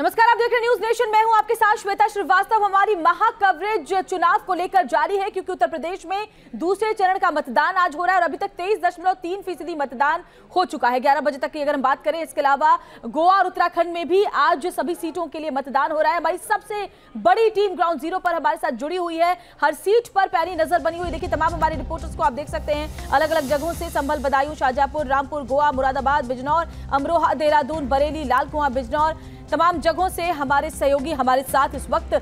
नमस्कार आप देख रहे हैं न्यूज नेशन मैं हूं आपके साथ श्वेता श्रीवास्तव हमारी महाकवरेज चुनाव को लेकर जारी है क्योंकि उत्तर प्रदेश में दूसरे चरण का मतदान आज हो रहा है और अभी तक तेईस दशमलव तीन फीसदी मतदान हो चुका है ग्यारह बजे तक की अगर हम बात करें इसके अलावा गोवा और उत्तराखंड में भी आज सभी सीटों के लिए मतदान हो रहा है हमारी सबसे बड़ी टीम ग्राउंड जीरो पर हमारे साथ जुड़ी हुई है हर सीट पर प्यारी नजर बनी हुई देखिए तमाम हमारे रिपोर्टर्स को आप देख सकते हैं अलग अलग जगहों से संभल बदायूं शाहजहापुर रामपुर गोवा मुरादाबाद बिजनौर अमरोहा देहरादून बरेली लालकुआ बिजनौर तमाम जगहों से हमारे सहयोगी हमारे साथ इस वक्त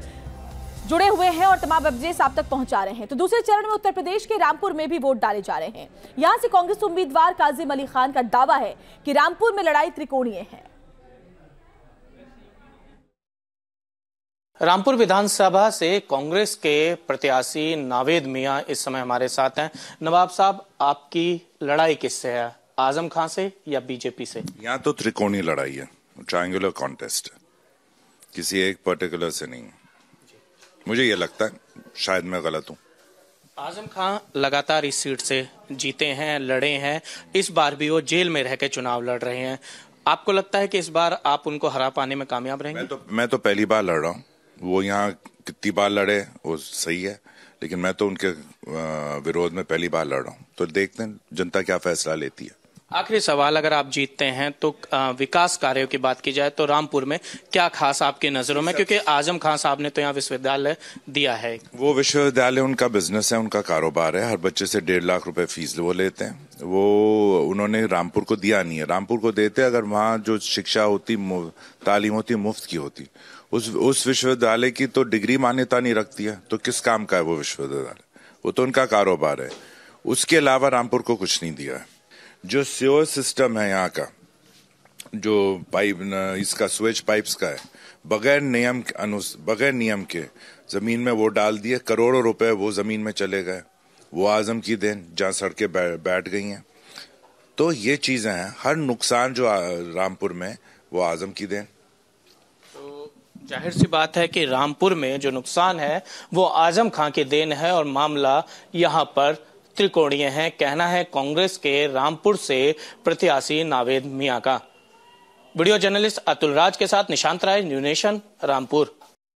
जुड़े हुए हैं और तमाम अपडेट्स आप तक पहुंचा रहे हैं तो दूसरे चरण में उत्तर प्रदेश के रामपुर में भी वोट डाले जा रहे हैं यहां से कांग्रेस उम्मीदवार काजिम अली खान का दावा है कि रामपुर में लड़ाई त्रिकोणीय है रामपुर विधानसभा से कांग्रेस के प्रत्याशी नावेद मिया इस समय हमारे साथ हैं नवाब साहब आपकी लड़ाई किससे है आजम खान से या बीजेपी से यहाँ तो त्रिकोणीय लड़ाई है ट्रायंगुलर कॉन्टेस्ट किसी एक पर्टिकुलर से नहीं मुझे ये लगता है शायद मैं गलत हूँ आजम खान लगातार इस सीट से जीते हैं लड़े हैं इस बार भी वो जेल में रह के चुनाव लड़ रहे हैं आपको लगता है कि इस बार आप उनको हरा पाने में कामयाब रहेंगे मैं तो मैं तो पहली बार लड़ रहा हूँ वो यहाँ कितनी बार लड़े वो सही है लेकिन मैं तो उनके विरोध में पहली बार लड़ रहा हूँ तो देखते हैं जनता क्या फैसला लेती है आखिरी सवाल अगर आप जीतते हैं तो विकास कार्यों की बात की जाए तो रामपुर में क्या खास आपकी नजरों में क्योंकि आजम खान साहब ने तो यहाँ विश्वविद्यालय दिया है वो विश्वविद्यालय उनका बिजनेस है उनका कारोबार है हर बच्चे से डेढ़ लाख रुपए फीस वो लेते हैं वो उन्होंने रामपुर को दिया नहीं है रामपुर को देते अगर वहाँ जो शिक्षा होती तालीम होती मुफ्त की होती उस उस विश्वविद्यालय की तो डिग्री मान्यता नहीं रखती है तो किस काम का है वो विश्वविद्यालय वो तो उनका कारोबार है उसके अलावा रामपुर को कुछ नहीं दिया है जो स्योर सिस्टम है यहाँ का जो पाइप इसका स्वेच पाइप्स का है बगैर नियम अनु बगैर नियम के ज़मीन में वो डाल दिए करोड़ों रुपए वो ज़मीन में चले गए वो आज़म की देन जहाँ सड़कें बैठ गई हैं तो ये चीज़ें हैं हर नुकसान जो रामपुर में वो आज़म की देन तो जाहिर सी बात है कि रामपुर में जो नुकसान है वो आजम खां की देन है और मामला यहाँ पर त्रिकोणीय हैं कहना है कांग्रेस के रामपुर से प्रत्याशी नावेद मियां का वीडियो जर्नलिस्ट अतुल राज के साथ निशांत राय न्यू नेशन रामपुर